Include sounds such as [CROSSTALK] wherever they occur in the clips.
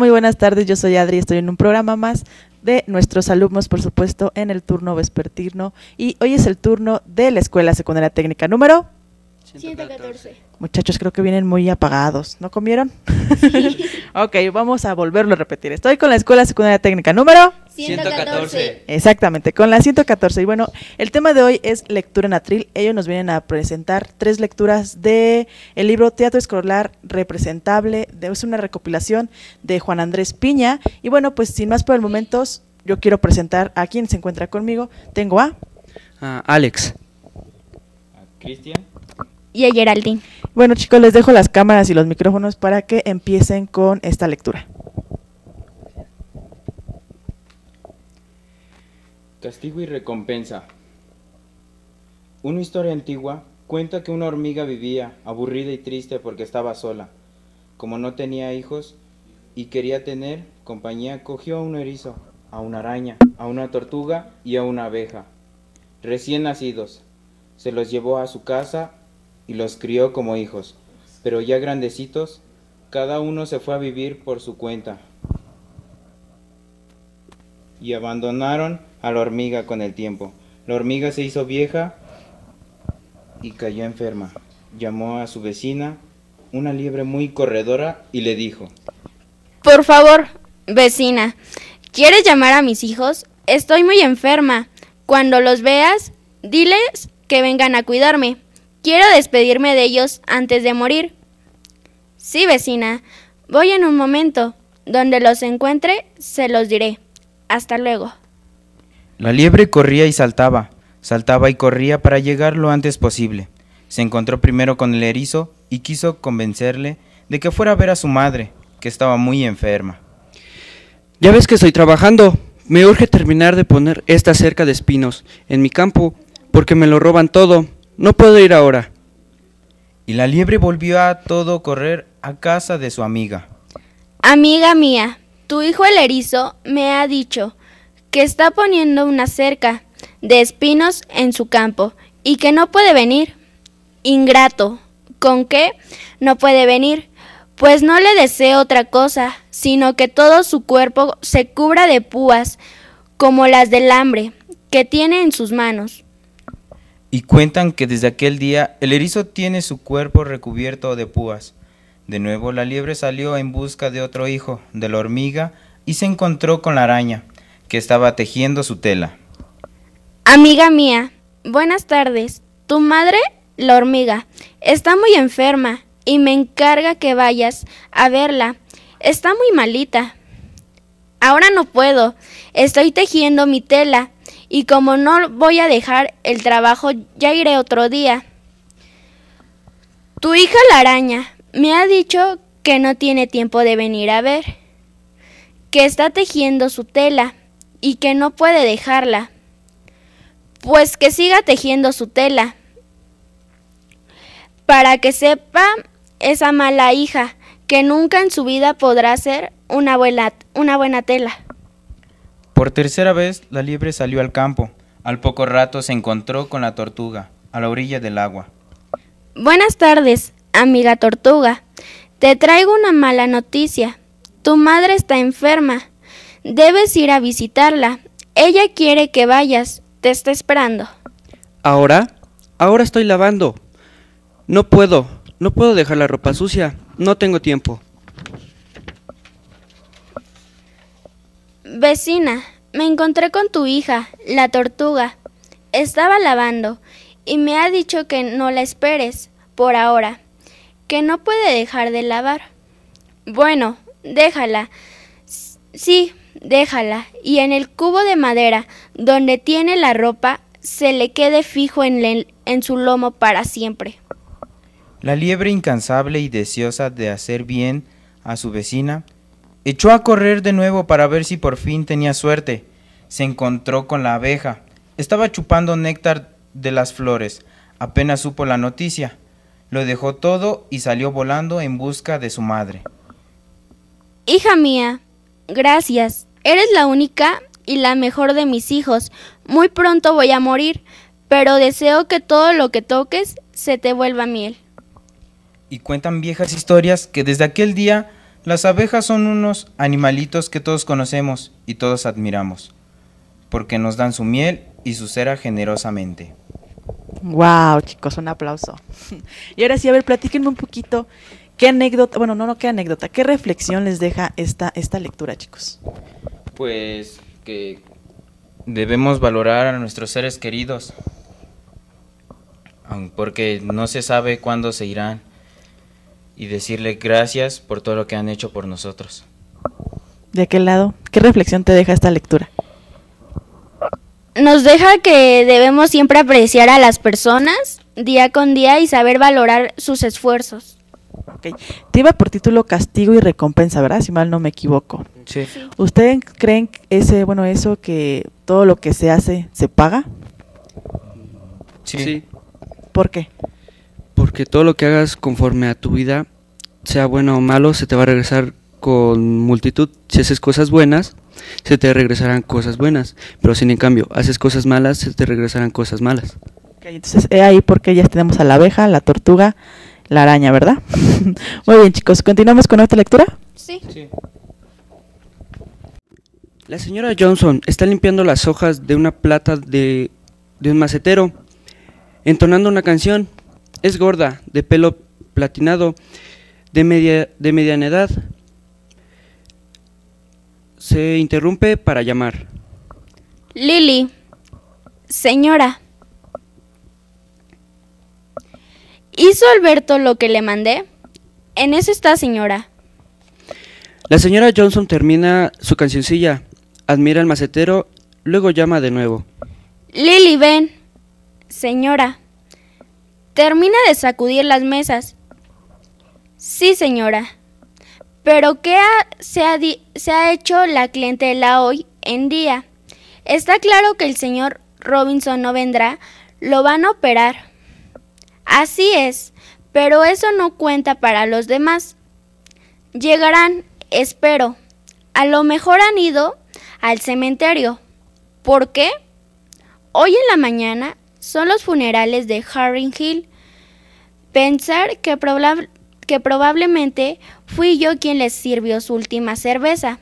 Muy buenas tardes, yo soy Adri, estoy en un programa más de nuestros alumnos, por supuesto, en el turno vespertino. Y hoy es el turno de la Escuela Secundaria Técnica número 114. Muchachos, creo que vienen muy apagados. ¿No comieron? [LAUGHS] ok, vamos a volverlo a repetir. Estoy con la Escuela Secundaria Técnica número 114. Exactamente, con la 114. Y bueno, el tema de hoy es lectura en atril. Ellos nos vienen a presentar tres lecturas de el libro Teatro Escolar Representable. Es una recopilación de Juan Andrés Piña. Y bueno, pues sin más por el momento, yo quiero presentar a quien se encuentra conmigo. Tengo a... A ah, Alex. A Cristian. Y a Geraldine. Bueno chicos, les dejo las cámaras y los micrófonos para que empiecen con esta lectura. Castigo y recompensa. Una historia antigua cuenta que una hormiga vivía aburrida y triste porque estaba sola. Como no tenía hijos y quería tener compañía, cogió a un erizo, a una araña, a una tortuga y a una abeja, recién nacidos. Se los llevó a su casa y los crió como hijos. Pero ya grandecitos, cada uno se fue a vivir por su cuenta y abandonaron a la hormiga con el tiempo. La hormiga se hizo vieja y cayó enferma. Llamó a su vecina, una liebre muy corredora, y le dijo, Por favor, vecina, ¿quieres llamar a mis hijos? Estoy muy enferma. Cuando los veas, diles que vengan a cuidarme. Quiero despedirme de ellos antes de morir. Sí, vecina. Voy en un momento. Donde los encuentre, se los diré. Hasta luego. La liebre corría y saltaba, saltaba y corría para llegar lo antes posible. Se encontró primero con el erizo y quiso convencerle de que fuera a ver a su madre, que estaba muy enferma. Ya ves que estoy trabajando. Me urge terminar de poner esta cerca de espinos en mi campo, porque me lo roban todo. No puedo ir ahora. Y la liebre volvió a todo correr a casa de su amiga. Amiga mía, tu hijo el erizo me ha dicho que está poniendo una cerca de espinos en su campo y que no puede venir. Ingrato. ¿Con qué? No puede venir. Pues no le deseo otra cosa, sino que todo su cuerpo se cubra de púas, como las del hambre, que tiene en sus manos y cuentan que desde aquel día el erizo tiene su cuerpo recubierto de púas. De nuevo la liebre salió en busca de otro hijo de la hormiga y se encontró con la araña, que estaba tejiendo su tela. Amiga mía, buenas tardes. Tu madre, la hormiga, está muy enferma y me encarga que vayas a verla. Está muy malita. Ahora no puedo. Estoy tejiendo mi tela y como no voy a dejar el trabajo, ya iré otro día. Tu hija la araña me ha dicho que no tiene tiempo de venir a ver, que está tejiendo su tela y que no puede dejarla. Pues que siga tejiendo su tela, para que sepa esa mala hija que nunca en su vida podrá ser una una buena tela. Por tercera vez, la liebre salió al campo. Al poco rato se encontró con la tortuga, a la orilla del agua. Buenas tardes, amiga tortuga. Te traigo una mala noticia. Tu madre está enferma. Debes ir a visitarla. Ella quiere que vayas. Te está esperando. ¿Ahora? Ahora estoy lavando. No puedo. No puedo dejar la ropa sucia. No tengo tiempo. Vecina, me encontré con tu hija, la tortuga. Estaba lavando y me ha dicho que no la esperes, por ahora, que no puede dejar de lavar. Bueno, déjala. Sí, déjala. Y en el cubo de madera donde tiene la ropa, se le quede fijo en, en su lomo para siempre. La liebre incansable y deseosa de hacer bien a su vecina, Echó a correr de nuevo para ver si por fin tenía suerte. Se encontró con la abeja. Estaba chupando néctar de las flores. Apenas supo la noticia. Lo dejó todo y salió volando en busca de su madre. Hija mía, gracias. Eres la única y la mejor de mis hijos. Muy pronto voy a morir, pero deseo que todo lo que toques se te vuelva miel. Y cuentan viejas historias que desde aquel día las abejas son unos animalitos que todos conocemos y todos admiramos, porque nos dan su miel y su cera generosamente. Wow, chicos, un aplauso. [LAUGHS] Y ahora sí, a ver, platíquenme un poquito qué anécdota, bueno, no, no, qué anécdota, qué reflexión les deja esta, esta lectura, chicos. Pues que debemos valorar a nuestros seres queridos, porque no se sabe cuándo se irán y decirle gracias por todo lo que han hecho por nosotros. De aquel lado, ¿qué reflexión te deja esta lectura? Nos deja que debemos siempre apreciar a las personas día con día y saber valorar sus esfuerzos. Okay. Te iba por título Castigo y Recompensa, ¿verdad? Si mal no me equivoco. Sí. ¿Ustedes creen ese, bueno, eso que todo lo que se hace se paga? Sí. sí. ¿Por qué? porque todo lo que hagas conforme a tu vida, sea bueno o malo, se te va a regresar con multitud. Si haces cosas buenas, se te regresarán cosas buenas, pero si en cambio haces cosas malas, se te regresarán cosas malas. entonces ahí porque ya tenemos a la abeja, la tortuga, la araña, ¿verdad? [LAUGHS] Muy bien chicos, ¿continuamos con nuestra lectura? Sí. La señora Johnson está limpiando las hojas de una plata de, de un macetero, entonando una canción. Es gorda, de pelo platinado, de, de mediana edad. Se interrumpe para llamar. Lili, señora. ¿Hizo Alberto lo que le mandé? En eso está, señora. La señora Johnson termina su cancioncilla, admira el macetero, luego llama de nuevo. Lily, ven. Señora. Termina de sacudir las mesas. Sí, señora. Pero ¿qué se, se ha hecho la clientela hoy en día? Está claro que el señor Robinson no vendrá, lo van a operar. Así es, pero eso no cuenta para los demás. Llegarán, espero. A lo mejor han ido al cementerio. ¿Por qué? Hoy en la mañana son los funerales de Haring Hill. Pensar que, que probablemente fui yo quien les sirvió su última cerveza.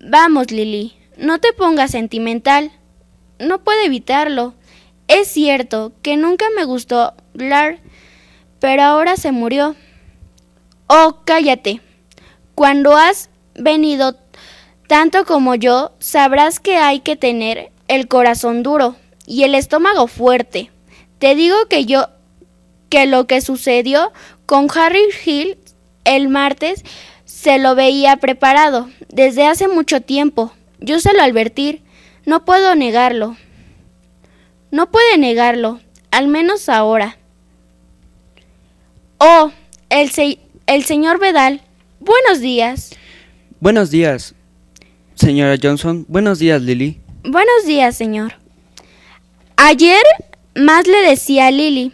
Vamos, Lily, no te pongas sentimental. No puedo evitarlo. Es cierto que nunca me gustó hablar, pero ahora se murió. Oh, cállate. Cuando has venido tanto como yo, sabrás que hay que tener el corazón duro y el estómago fuerte. Te digo que yo que lo que sucedió con Harry Hill el martes se lo veía preparado desde hace mucho tiempo. Yo se lo advertir... no puedo negarlo. No puede negarlo, al menos ahora. Oh, el, el señor Vedal. Buenos días. Buenos días, señora Johnson. Buenos días, Lily. Buenos días, señor. Ayer más le decía a Lili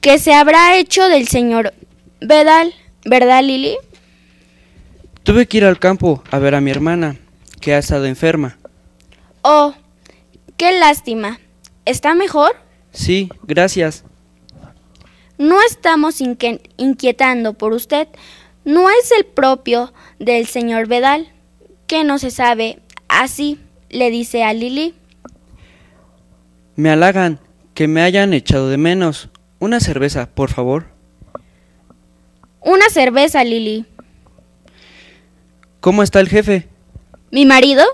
que se habrá hecho del señor Vedal, ¿verdad Lili? Tuve que ir al campo a ver a mi hermana, que ha estado enferma. Oh, qué lástima. ¿Está mejor? Sí, gracias. No estamos inquietando por usted. No es el propio del señor Vedal, que no se sabe así, le dice a Lili. Me halagan, que me hayan echado de menos. Una cerveza, por favor. Una cerveza, Lili. ¿Cómo está el jefe? ¿Mi marido?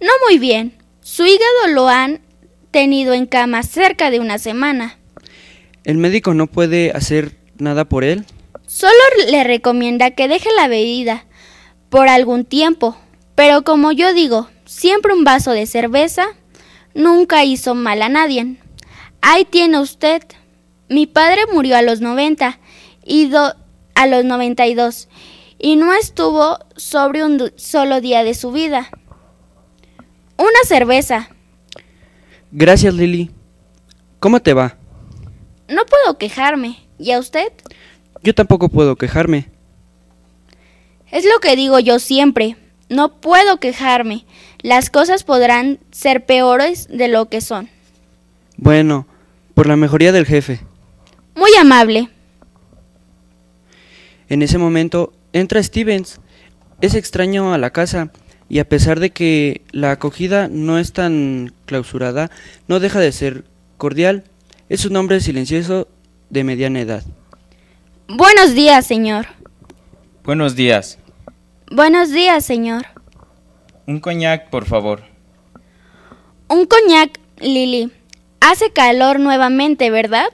No muy bien. Su hígado lo han tenido en cama cerca de una semana. ¿El médico no puede hacer nada por él? Solo le recomienda que deje la bebida por algún tiempo, pero como yo digo, siempre un vaso de cerveza nunca hizo mal a nadie. Ahí tiene usted. Mi padre murió a los 90 y a los 92 y no estuvo sobre un solo día de su vida. Una cerveza. Gracias, Lili. ¿Cómo te va? No puedo quejarme. ¿Y a usted? Yo tampoco puedo quejarme. Es lo que digo yo siempre. No puedo quejarme las cosas podrán ser peores de lo que son. Bueno, por la mejoría del jefe. Muy amable. En ese momento entra Stevens. Es extraño a la casa y a pesar de que la acogida no es tan clausurada, no deja de ser cordial. Es un hombre silencioso de mediana edad. Buenos días, señor. Buenos días. Buenos días, señor. Un coñac, por favor. Un coñac, Lili. Hace calor nuevamente, ¿verdad?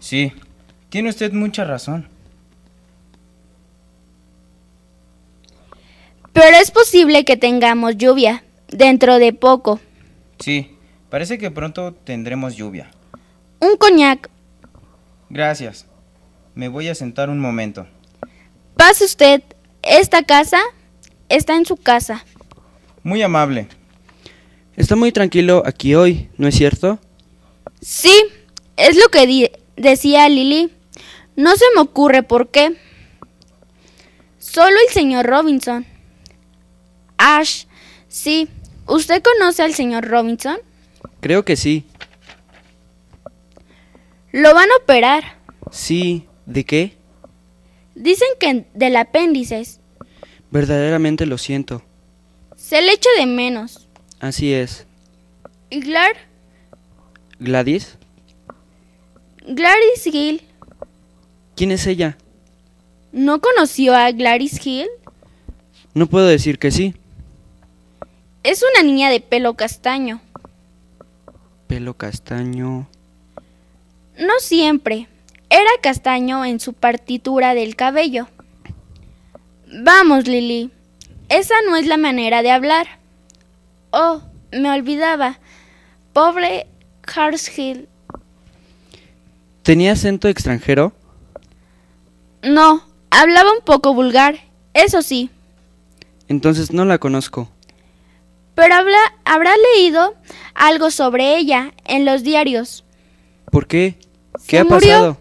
Sí, tiene usted mucha razón. Pero es posible que tengamos lluvia dentro de poco. Sí, parece que pronto tendremos lluvia. Un coñac. Gracias. Me voy a sentar un momento. Pase usted. Esta casa está en su casa muy amable. Está muy tranquilo aquí hoy, ¿no es cierto? Sí, es lo que decía Lily. No se me ocurre por qué. Solo el señor Robinson. Ash, sí. ¿Usted conoce al señor Robinson? Creo que sí. ¿Lo van a operar? Sí. ¿De qué? Dicen que del apéndice. Verdaderamente lo siento. Se le echa de menos. Así es. ¿Y Glar? ¿Gladys? Gladys Hill. ¿Quién es ella? ¿No conoció a Gladys Hill? No puedo decir que sí. Es una niña de pelo castaño. Pelo castaño. No siempre. Era castaño en su partitura del cabello. Vamos, Lily. Esa no es la manera de hablar. Oh, me olvidaba. Pobre hill ¿Tenía acento extranjero? No, hablaba un poco vulgar, eso sí. Entonces no la conozco. Pero habrá leído algo sobre ella en los diarios. ¿Por qué? ¿Qué ha pasado?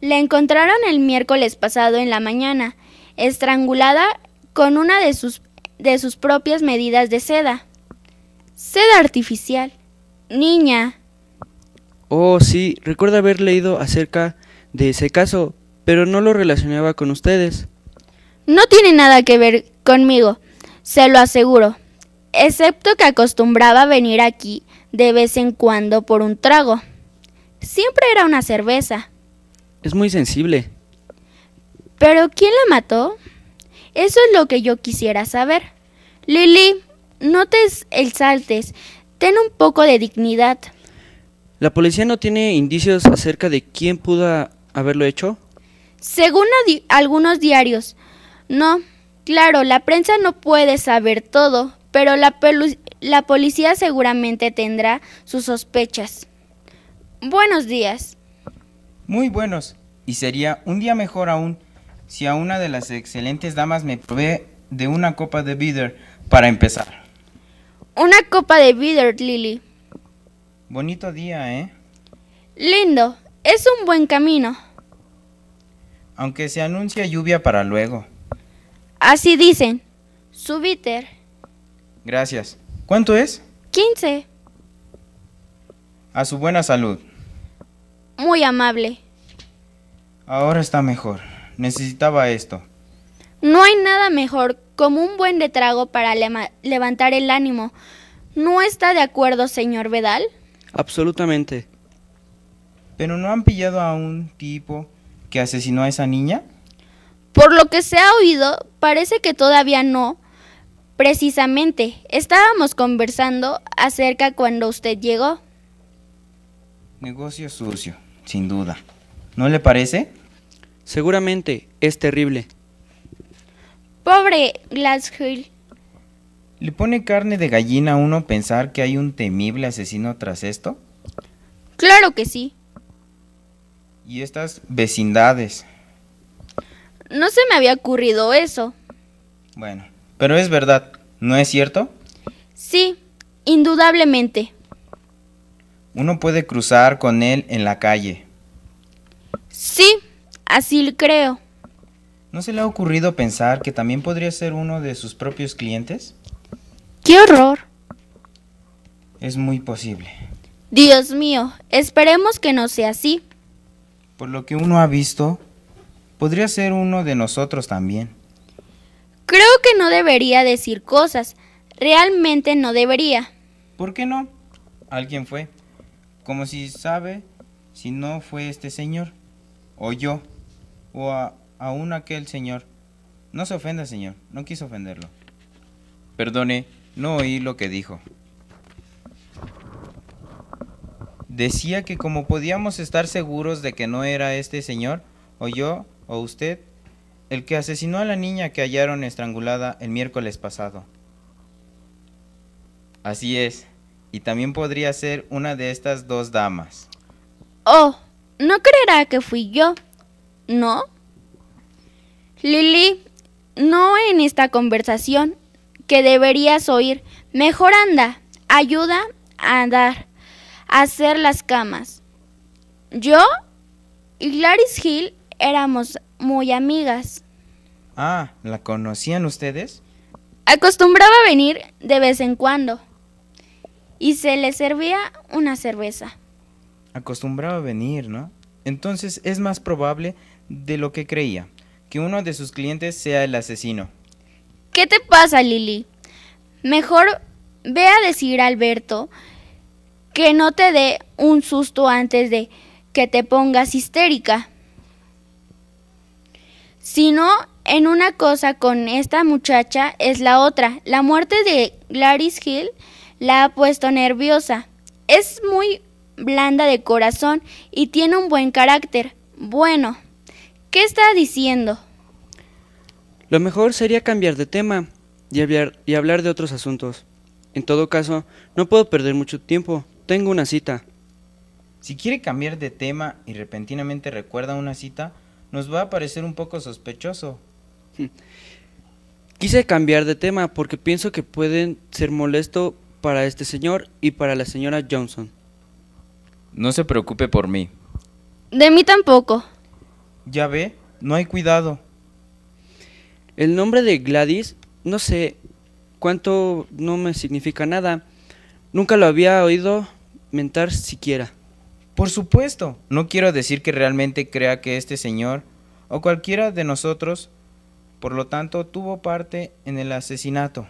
La encontraron el miércoles pasado en la mañana estrangulada con una de sus, de sus propias medidas de seda. Seda artificial. Niña. Oh, sí, recuerdo haber leído acerca de ese caso, pero no lo relacionaba con ustedes. No tiene nada que ver conmigo, se lo aseguro, excepto que acostumbraba a venir aquí de vez en cuando por un trago. Siempre era una cerveza. Es muy sensible. Pero ¿quién la mató? Eso es lo que yo quisiera saber. Lili, no te exaltes, Ten un poco de dignidad. ¿La policía no tiene indicios acerca de quién pudo haberlo hecho? Según algunos diarios, no. Claro, la prensa no puede saber todo, pero la, la policía seguramente tendrá sus sospechas. Buenos días. Muy buenos. Y sería un día mejor aún si a una de las excelentes damas me provee de una copa de bitter para empezar. Una copa de bitter, Lily. Bonito día, ¿eh? Lindo, es un buen camino. Aunque se anuncia lluvia para luego. Así dicen. Su bitter. Gracias. ¿Cuánto es? 15. A su buena salud. Muy amable. Ahora está mejor necesitaba esto. No hay nada mejor como un buen de trago para levantar el ánimo. ¿No está de acuerdo, señor Vedal? Absolutamente. ¿Pero no han pillado a un tipo que asesinó a esa niña? Por lo que se ha oído, parece que todavía no. Precisamente, estábamos conversando acerca cuando usted llegó. Negocio sucio, sin duda. ¿No le parece? Seguramente es terrible. Pobre Hill. ¿Le pone carne de gallina a uno pensar que hay un temible asesino tras esto? Claro que sí. ¿Y estas vecindades? No se me había ocurrido eso. Bueno, pero es verdad, ¿no es cierto? Sí, indudablemente. Uno puede cruzar con él en la calle. Sí, Así creo. ¿No se le ha ocurrido pensar que también podría ser uno de sus propios clientes? ¡Qué horror! Es muy posible. Dios mío, esperemos que no sea así. Por lo que uno ha visto, podría ser uno de nosotros también. Creo que no debería decir cosas. Realmente no debería. ¿Por qué no? Alguien fue. Como si sabe si no fue este señor o yo o a, aún aquel señor. No se ofenda, señor, no quiso ofenderlo. Perdone, no oí lo que dijo. Decía que como podíamos estar seguros de que no era este señor, o yo, o usted, el que asesinó a la niña que hallaron estrangulada el miércoles pasado. Así es, y también podría ser una de estas dos damas. Oh, no creerá que fui yo, ¿no? Lili, no en esta conversación que deberías oír. Mejor anda, ayuda a andar, a hacer las camas. Yo y Clarice Hill éramos muy amigas. Ah, ¿la conocían ustedes? Acostumbraba a venir de vez en cuando y se le servía una cerveza. Acostumbraba a venir, ¿no? Entonces es más probable de lo que creía, que uno de sus clientes sea el asesino. ¿Qué te pasa, Lili? Mejor ve a decir a Alberto que no te dé un susto antes de que te pongas histérica. Si no en una cosa con esta muchacha es la otra. La muerte de Gladys Hill la ha puesto nerviosa. Es muy blanda de corazón y tiene un buen carácter. Bueno, ¿Qué está diciendo? Lo mejor sería cambiar de tema y hablar, de otros asuntos. En todo caso, no puedo perder mucho tiempo. Tengo una cita. Si quiere cambiar de tema y repentinamente recuerda una cita, nos va a parecer un poco sospechoso. [LAUGHS] Quise cambiar de tema porque pienso que pueden ser molesto para este señor y para la señora Johnson. No se preocupe por mí. De mí tampoco. Ya ve, no hay cuidado. El nombre de Gladys, no sé cuánto, no me significa nada. Nunca lo había oído mentar siquiera. Por supuesto, no quiero decir que realmente crea que este señor o cualquiera de nosotros, por lo tanto, tuvo parte en el asesinato.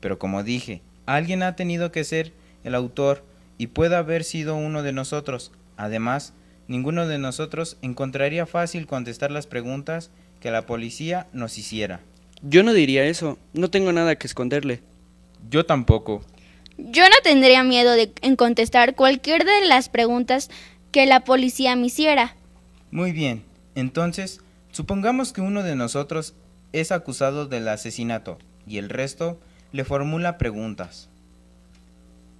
Pero como dije, alguien ha tenido que ser el autor y puede haber sido uno de nosotros. Además, ninguno de nosotros encontraría fácil contestar las preguntas que la policía nos hiciera. Yo no diría eso, no tengo nada que esconderle. Yo tampoco. Yo no tendría miedo de, en contestar cualquier de las preguntas que la policía me hiciera. Muy bien, entonces, supongamos que uno de nosotros es acusado del asesinato y el resto le formula preguntas.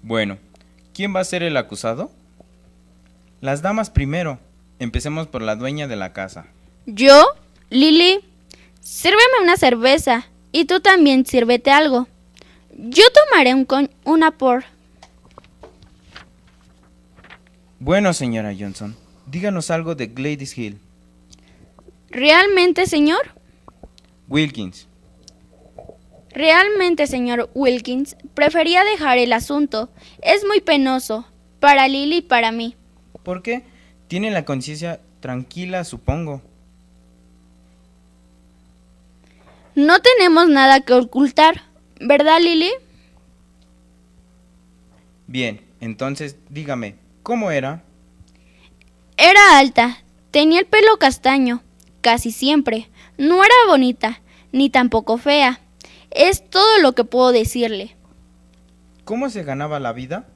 Bueno, ¿quién va a ser el acusado? Las damas primero. Empecemos por la dueña de la casa. ¿Yo? Lily, sírveme una cerveza y tú también sírvete algo. Yo tomaré un con una por. Bueno, señora Johnson, díganos algo de Gladys Hill. ¿Realmente, señor? Wilkins. Realmente, señor Wilkins, prefería dejar el asunto. Es muy penoso, para Lily y para mí. Porque tiene la conciencia tranquila, supongo. No tenemos nada que ocultar, ¿verdad, Lili? Bien, entonces dígame, ¿cómo era? Era alta, tenía el pelo castaño, casi siempre. No era bonita, ni tampoco fea. Es todo lo que puedo decirle. ¿Cómo se ganaba la vida?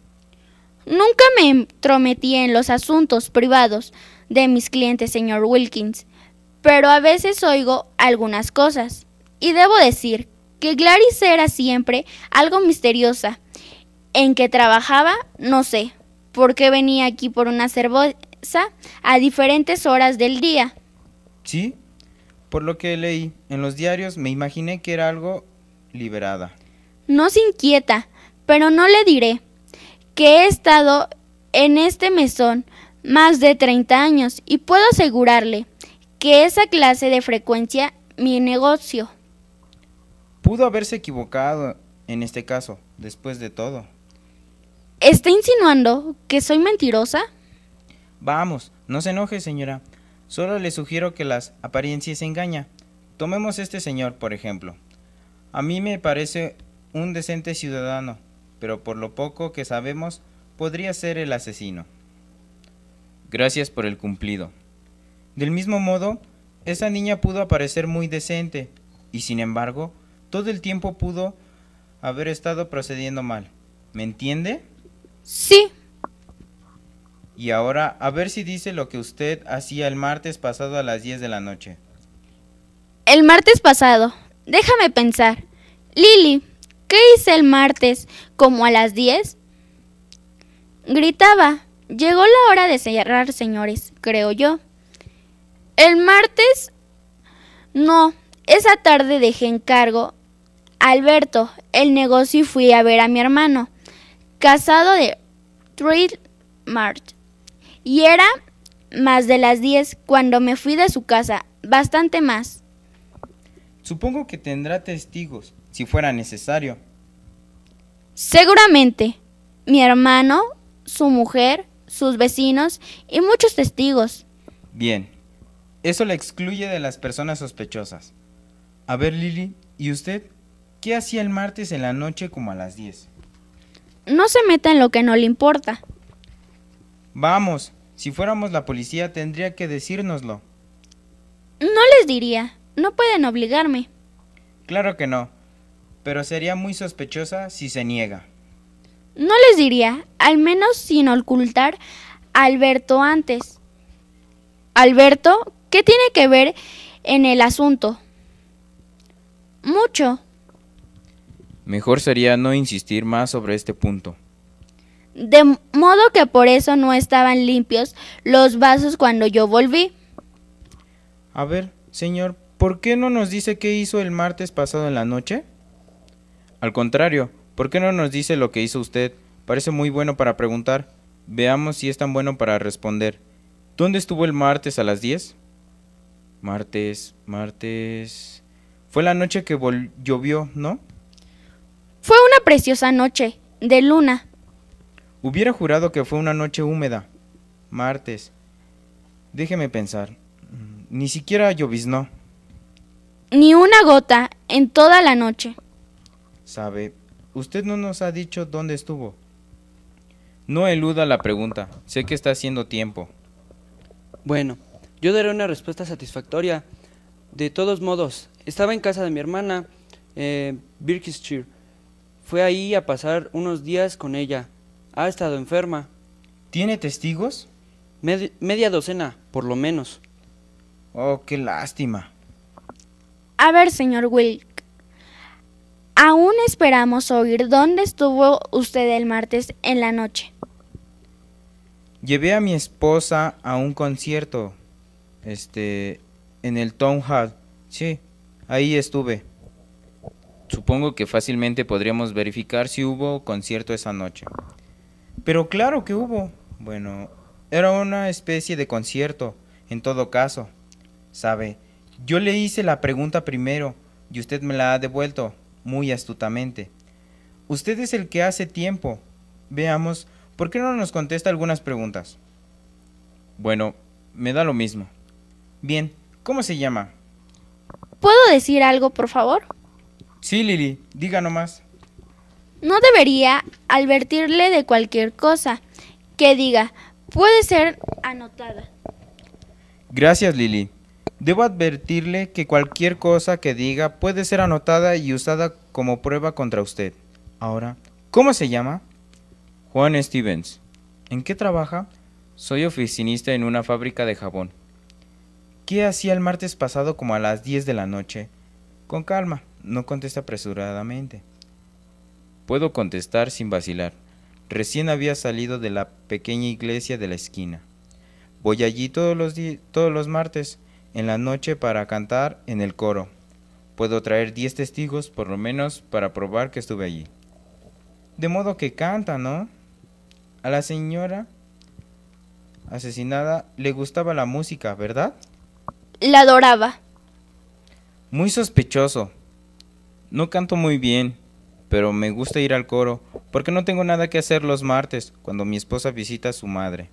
Nunca me entrometí en los asuntos privados de mis clientes, señor Wilkins, pero a veces oigo algunas cosas. Y debo decir que Clarice era siempre algo misteriosa. ¿En que trabajaba? No sé. ¿Por qué venía aquí por una cerveza a diferentes horas del día? Sí, por lo que leí en los diarios me imaginé que era algo liberada. No se inquieta, pero no le diré que he estado en este mesón más de 30 años y puedo asegurarle que esa clase de frecuencia mi negocio. Pudo haberse equivocado en este caso, después de todo. ¿Está insinuando que soy mentirosa? Vamos, no se enoje, señora. Solo le sugiero que las apariencias engañan. Tomemos este señor, por ejemplo. A mí me parece un decente ciudadano, pero por lo poco que sabemos, podría ser el asesino. Gracias por el cumplido. Del mismo modo, esa niña pudo aparecer muy decente, y sin embargo, todo el tiempo pudo haber estado procediendo mal. ¿Me entiende? Sí. Y ahora, a ver si dice lo que usted hacía el martes pasado a las 10 de la noche. El martes pasado. Déjame pensar. Lili, ¿Qué hice el martes? ¿Como a las 10? Gritaba. Llegó la hora de cerrar, señores, creo yo. El martes... No, esa tarde dejé en encargo. Alberto, el negocio y fui a ver a mi hermano, casado de Trill Mart. Y era más de las 10 cuando me fui de su casa, bastante más. Supongo que tendrá testigos, si fuera necesario. Seguramente. Mi hermano, su mujer, sus vecinos y muchos testigos. Bien. Eso la excluye de las personas sospechosas. A ver, Lili, ¿y usted qué hacía el martes en la noche como a las 10? No se meta en lo que no le importa. Vamos, si fuéramos la policía tendría que decírnoslo. No les diría. No pueden obligarme. Claro que no, pero sería muy sospechosa si se niega. No les diría, al menos sin ocultar a Alberto antes. Alberto, ¿qué tiene que ver en el asunto? Mucho. Mejor sería no insistir más sobre este punto. De modo que por eso no estaban limpios los vasos cuando yo volví. A ver, señor ¿por qué no nos dice qué hizo el martes pasado en la noche? Al contrario, ¿por qué no nos dice lo que hizo usted? Parece muy bueno para preguntar. Veamos si es tan bueno para responder. ¿Dónde estuvo el martes a las 10? Martes, martes. Fue la noche que llovió, ¿no? Fue una preciosa noche, de luna. Hubiera jurado que fue una noche húmeda. Martes. Déjeme pensar. Mm, ni siquiera lloviznó ni una gota en toda la noche. Sabe, usted no nos ha dicho dónde estuvo. No eluda la pregunta, sé que está haciendo tiempo. Bueno, yo daré una respuesta satisfactoria. De todos modos, estaba en casa de mi hermana, eh, Fue ahí a pasar unos días con ella. Ha estado enferma. ¿Tiene testigos? media docena, por lo menos. Oh, qué lástima. A ver, señor Wilk, aún esperamos oír dónde estuvo usted el martes en la noche. Llevé a mi esposa a un concierto, este, en el Town Hall. Sí, ahí estuve. Supongo que fácilmente podríamos verificar si hubo concierto esa noche. Pero claro que hubo. Bueno, era una especie de concierto, en todo caso. Sabe, yo le hice la pregunta primero y usted me la ha devuelto muy astutamente. Usted es el que hace tiempo. Veamos, ¿por qué no nos contesta algunas preguntas? Bueno, me da lo mismo. Bien, ¿cómo se llama? ¿Puedo decir algo, por favor? Sí, Lili, diga nomás. No debería advertirle de cualquier cosa que diga. Puede ser anotada. Gracias, Lili. Debo advertirle que cualquier cosa que diga puede ser anotada y usada como prueba contra usted. Ahora, ¿cómo se llama? Juan Stevens. ¿En qué trabaja? Soy oficinista en una fábrica de jabón. ¿Qué hacía el martes pasado como a las 10 de la noche? Con calma, no contesta apresuradamente. Puedo contestar sin vacilar. Recién había salido de la pequeña iglesia de la esquina. Voy allí todos los, todos los martes en la noche para cantar en el coro. Puedo traer diez testigos, por lo menos, para probar que estuve allí. De modo que canta, ¿no? A la señora asesinada le gustaba la música, ¿verdad? La adoraba. Muy sospechoso. No canto muy bien, pero me gusta ir al coro, porque no tengo nada que hacer los martes, cuando mi esposa visita a su madre.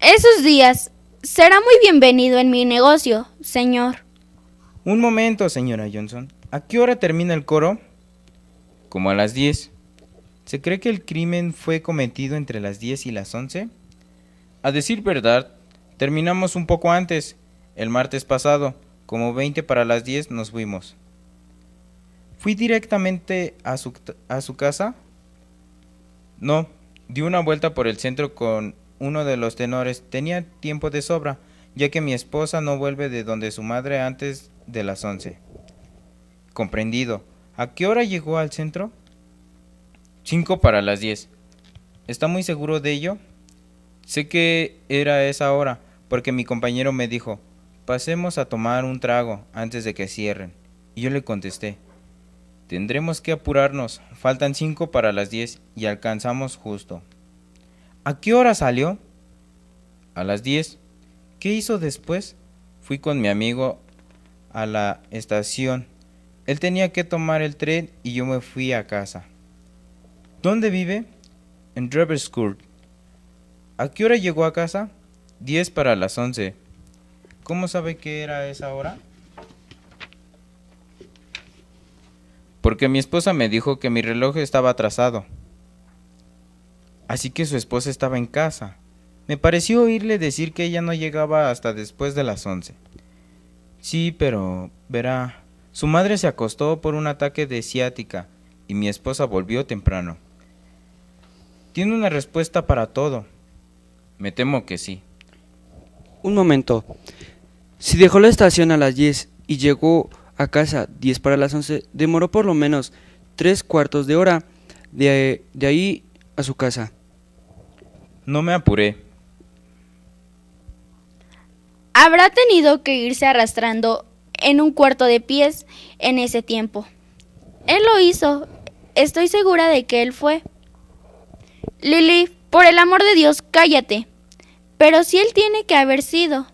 Esos días Será muy bienvenido en mi negocio, señor. Un momento, señora Johnson. ¿A qué hora termina el coro? Como a las 10. ¿Se cree que el crimen fue cometido entre las 10 y las 11? A decir verdad, terminamos un poco antes. El martes pasado, como 20 para las 10, nos fuimos. ¿Fui directamente a su, a su casa? No, di una vuelta por el centro con uno de los tenores, tenía tiempo de sobra, ya que mi esposa no vuelve de donde su madre antes de las once. Comprendido. ¿A qué hora llegó al centro? Cinco para las diez. ¿Está muy seguro de ello? Sé que era esa hora, porque mi compañero me dijo, pasemos a tomar un trago antes de que cierren. Y yo le contesté, tendremos que apurarnos, faltan cinco para las diez y alcanzamos justo. ¿A qué hora salió? A las 10. ¿Qué hizo después? Fui con mi amigo a la estación. Él tenía que tomar el tren y yo me fui a casa. ¿Dónde vive? En Dreverscourt ¿A qué hora llegó a casa? 10 para las 11. ¿Cómo sabe que era esa hora? Porque mi esposa me dijo que mi reloj estaba atrasado así que su esposa estaba en casa. Me pareció oírle decir que ella no llegaba hasta después de las once. Sí, pero verá, su madre se acostó por un ataque de ciática y mi esposa volvió temprano. Tiene una respuesta para todo. Me temo que sí. Un momento. Si dejó la estación a las 10 y llegó a casa 10 para las 11, demoró por lo menos tres cuartos de hora de ahí a su casa. No me apuré. Habrá tenido que irse arrastrando en un cuarto de pies en ese tiempo. Él lo hizo. Estoy segura de que él fue. Lily, por el amor de Dios, cállate. Pero si él tiene que haber sido.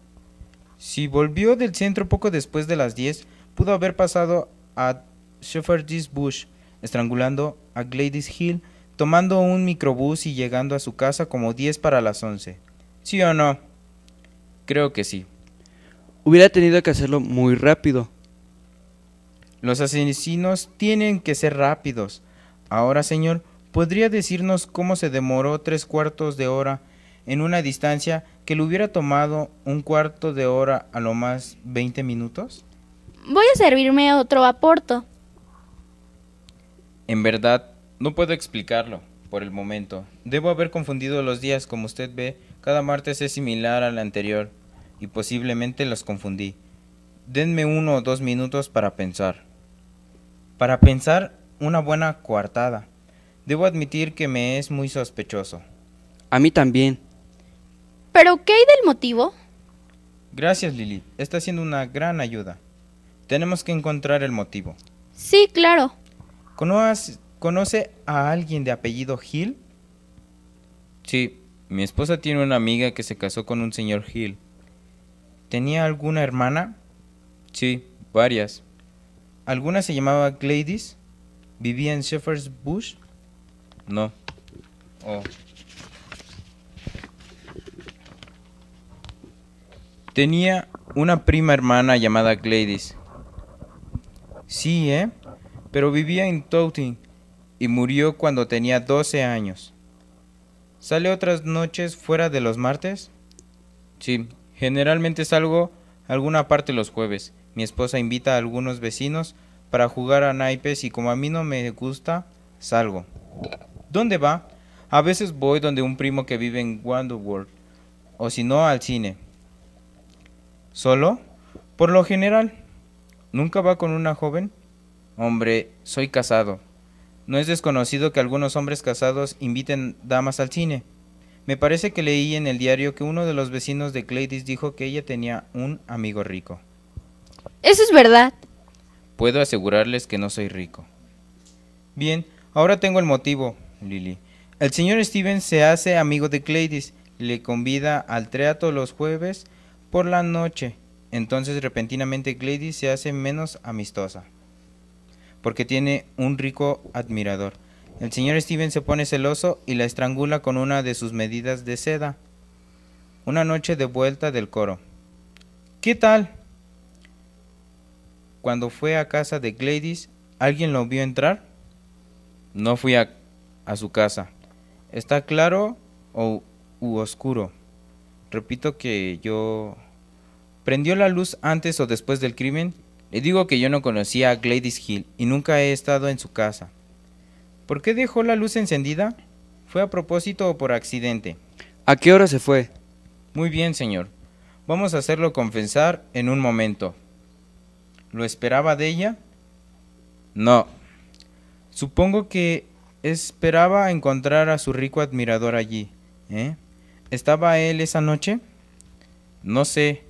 Si volvió del centro poco después de las 10, pudo haber pasado a Shepherd's Bush, estrangulando a Gladys Hill tomando un microbús y llegando a su casa como 10 para las 11. ¿Sí o no? Creo que sí. Hubiera tenido que hacerlo muy rápido. Los asesinos tienen que ser rápidos. Ahora, señor, ¿podría decirnos cómo se demoró tres cuartos de hora en una distancia que le hubiera tomado un cuarto de hora a lo más 20 minutos? Voy a servirme otro aporto. En verdad, no puedo explicarlo, por el momento. Debo haber confundido los días, como usted ve, cada martes es similar al anterior, y posiblemente los confundí. Denme uno o dos minutos para pensar. Para pensar una buena coartada. Debo admitir que me es muy sospechoso. A mí también. ¿Pero qué hay del motivo? Gracias, Lili. Está siendo una gran ayuda. Tenemos que encontrar el motivo. Sí, claro. ¿Conoces, ¿Conoce a alguien de apellido Hill? Sí, mi esposa tiene una amiga que se casó con un señor Hill. ¿Tenía alguna hermana? Sí, varias. ¿Alguna se llamaba Gladys? ¿Vivía en Shepherd's Bush? No. Oh. Tenía una prima hermana llamada Gladys. Sí, ¿eh? Pero vivía en Tooting y murió cuando tenía 12 años. ¿Sale otras noches fuera de los martes? Sí, generalmente salgo alguna parte los jueves. Mi esposa invita a algunos vecinos para jugar a naipes y como a mí no me gusta, salgo. ¿Dónde va? A veces voy donde un primo que vive en world o si no, al cine. ¿Solo? Por lo general. ¿Nunca va con una joven? Hombre, soy casado. No es desconocido que algunos hombres casados inviten damas al cine. Me parece que leí en el diario que uno de los vecinos de Gladys dijo que ella tenía un amigo rico. Eso es verdad. Puedo asegurarles que no soy rico. Bien, ahora tengo el motivo, Lily. El señor Stevens se hace amigo de Gladys, le convida al teatro los jueves por la noche. Entonces repentinamente Gladys se hace menos amistosa porque tiene un rico admirador. El señor Steven se pone celoso y la estrangula con una de sus medidas de seda. Una noche de vuelta del coro. ¿Qué tal? Cuando fue a casa de Gladys, ¿alguien lo vio entrar? No fui a, a su casa. ¿Está claro o u oscuro? Repito que yo... ¿Prendió la luz antes o después del crimen? Le digo que yo no conocía a Gladys Hill y nunca he estado en su casa. ¿Por qué dejó la luz encendida? ¿Fue a propósito o por accidente? ¿A qué hora se fue? Muy bien, señor. Vamos a hacerlo confesar en un momento. ¿Lo esperaba de ella? No. Supongo que esperaba encontrar a su rico admirador allí. ¿eh? ¿Estaba él esa noche? No sé.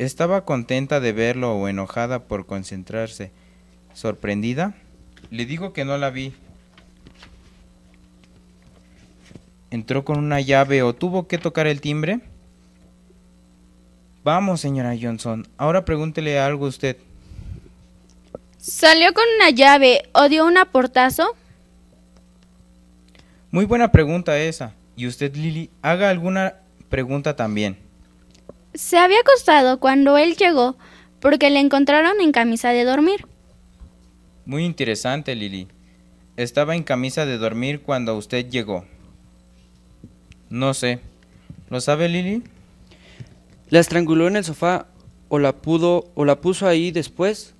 Estaba contenta de verlo o enojada por concentrarse. ¿Sorprendida? Le digo que no la vi. ¿Entró con una llave o tuvo que tocar el timbre? Vamos, señora Johnson. Ahora pregúntele algo a usted. ¿Salió con una llave o dio un aportazo? Muy buena pregunta esa. Y usted, Lily, haga alguna pregunta también. Se había acostado cuando él llegó porque le encontraron en camisa de dormir. Muy interesante, Lily. Estaba en camisa de dormir cuando usted llegó. No sé. ¿Lo sabe Lily? La estranguló en el sofá o la pudo o la puso ahí después.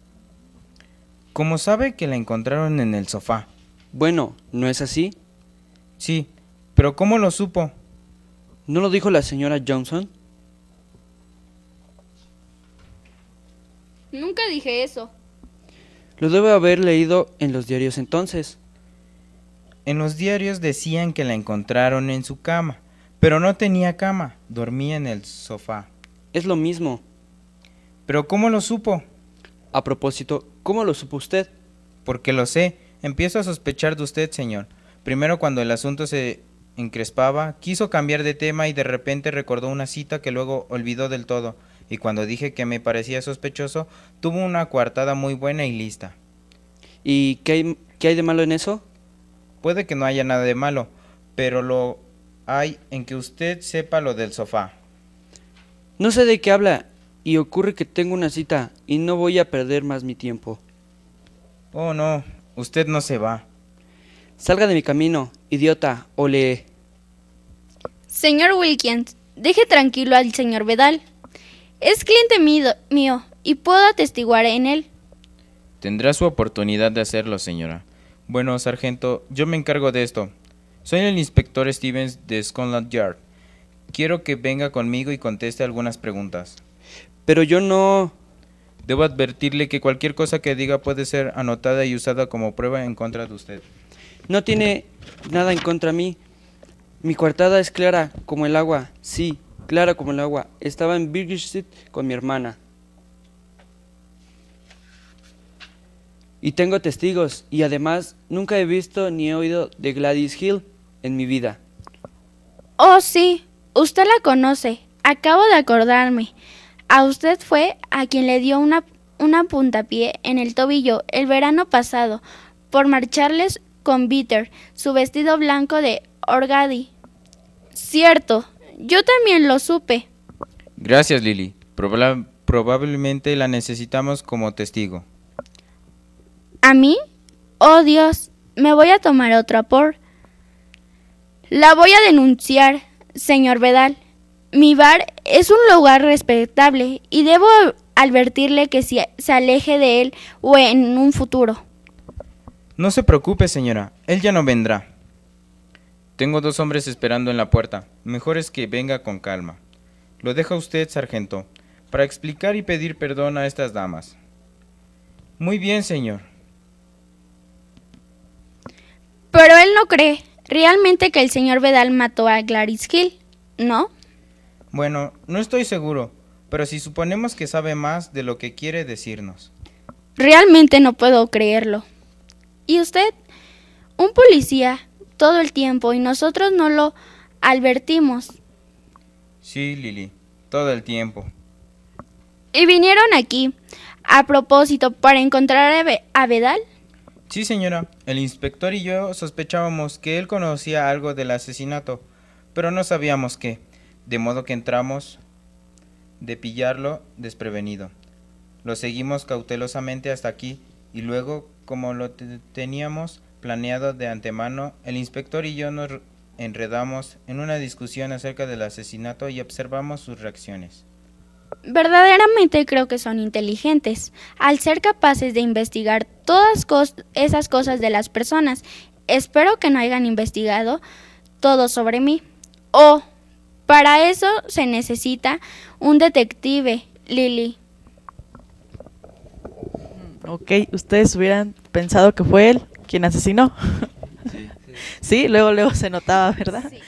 ¿Cómo sabe que la encontraron en el sofá? Bueno, ¿no es así? Sí, pero ¿cómo lo supo? ¿No lo dijo la señora Johnson? Nunca dije eso. Lo debe haber leído en los diarios entonces. En los diarios decían que la encontraron en su cama, pero no tenía cama, dormía en el sofá. Es lo mismo. ¿Pero cómo lo supo? A propósito, ¿cómo lo supo usted? Porque lo sé, empiezo a sospechar de usted, señor. Primero cuando el asunto se encrespaba, quiso cambiar de tema y de repente recordó una cita que luego olvidó del todo y cuando dije que me parecía sospechoso, tuvo una coartada muy buena y lista. ¿Y qué hay, de malo en eso? Puede que no haya nada de malo, pero lo hay en que usted sepa lo del sofá. No sé de qué habla y ocurre que tengo una cita y no voy a perder más mi tiempo. Oh, no, usted no se va. Salga de mi camino, idiota, o le... Señor Wilkins, deje tranquilo al señor Vedal. Es cliente mío, y puedo atestiguar en él. Tendrá su oportunidad de hacerlo, señora. Bueno, sargento, yo me encargo de esto. Soy el inspector Stevens de Scotland Yard. Quiero que venga conmigo y conteste algunas preguntas. Pero yo no... Debo advertirle que cualquier cosa que diga puede ser anotada y usada como prueba en contra de usted. No tiene nada en contra mí. Mi coartada es clara como el agua, sí, clara como el agua. Estaba en Birgit con mi hermana. Y tengo testigos, y además nunca he visto ni he oído de Gladys Hill en mi vida. Oh, sí, usted la conoce. Acabo de acordarme. A usted fue a quien le dio una, una puntapié en el tobillo el verano pasado por marcharles con Bitter, su vestido blanco de orgadi. Cierto, yo también lo supe. Gracias, Lily. probablemente la necesitamos como testigo. ¿A mí? Oh, Dios, me voy a tomar otra por. La voy a denunciar, señor Vedal. Mi bar es un lugar respetable y debo advertirle que se aleje de él o en un futuro. No se preocupe, señora, él ya no vendrá. Tengo dos hombres esperando en la puerta. Mejor es que venga con calma. Lo deja usted, sargento, para explicar y pedir perdón a estas damas. Muy bien, señor. Pero él no cree realmente que el señor Vedal mató a Clarice Hill, ¿no? Bueno, no estoy seguro, pero si suponemos que sabe más de lo que quiere decirnos. Realmente no puedo creerlo. ¿Y usted? Un policía todo el tiempo y nosotros no lo advertimos. Sí, Lili, todo el tiempo. ¿Y vinieron aquí a propósito para encontrar a Vedal? Sí, señora. El inspector y yo sospechábamos que él conocía algo del asesinato, pero no sabíamos qué, de modo que entramos de pillarlo desprevenido. Lo seguimos cautelosamente hasta aquí y luego, como lo teníamos planeado de antemano, el inspector y yo nos enredamos en una discusión acerca del asesinato y observamos sus reacciones. Verdaderamente creo que son inteligentes, al ser capaces de investigar todas esas cosas de las personas. Espero que no hayan investigado todo sobre mí. O, oh, para eso se necesita un detective, Lily. Ok, ¿ustedes hubieran pensado que fue él? ¿Quién asesinó. [LAUGHS] Sí, luego luego se notaba, ¿verdad? Sí.